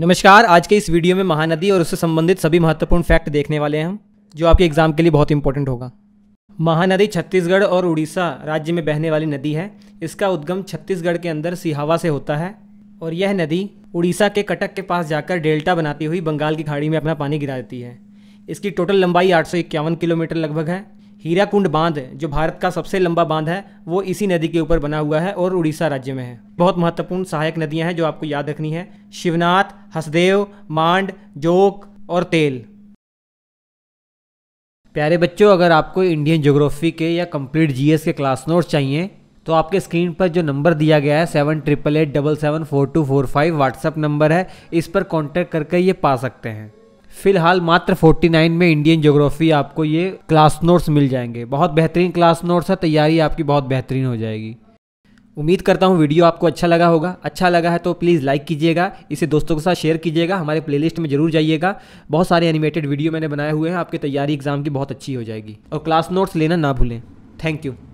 नमस्कार आज के इस वीडियो में महानदी और उससे संबंधित सभी महत्वपूर्ण फैक्ट देखने वाले हैं जो आपके एग्जाम के लिए बहुत इंपॉर्टेंट होगा महानदी छत्तीसगढ़ और उड़ीसा राज्य में बहने वाली नदी है इसका उद्गम छत्तीसगढ़ के अंदर सिहावा से होता है और यह नदी उड़ीसा के कटक के पास जाकर डेल्टा बनाती हुई बंगाल की खाड़ी में अपना पानी गिरा देती है इसकी टोटल लंबाई आठ किलोमीटर लगभग है हीराकुंड बांध जो भारत का सबसे लंबा बांध है वो इसी नदी के ऊपर बना हुआ है और उड़ीसा राज्य में है बहुत महत्वपूर्ण सहायक नदियां हैं जो आपको याद रखनी है शिवनाथ हसदेव मांड जोक और तेल प्यारे बच्चों अगर आपको इंडियन ज्योग्राफी के या कंप्लीट जीएस के क्लास नोट्स चाहिए तो आपके स्क्रीन पर जो नंबर दिया गया है seven triple eight double seven four two four five WhatsApp number है इस पर कॉन्टैक्ट करके ये पा सकते हैं फिलहाल मात्र 49 में इंडियन ज्योग्राफी आपको ये क्लास नोट्स मिल जाएंगे बहुत बेहतरीन क्लास नोट्स है तैयारी आपकी बहुत बेहतरीन हो जाएगी उम्मीद करता हूँ वीडियो आपको अच्छा लगा होगा अच्छा लगा है तो प्लीज़ लाइक कीजिएगा इसे दोस्तों के साथ शेयर कीजिएगा हमारे प्लेलिस्ट में जरूर जाइएगा बहुत सारे एनिमेटेड वीडियो मैंने बनाए हुए हैं आपकी तैयारी एग्जाम की बहुत अच्छी हो जाएगी और क्लास नोट्स लेना ना भूलें थैंक यू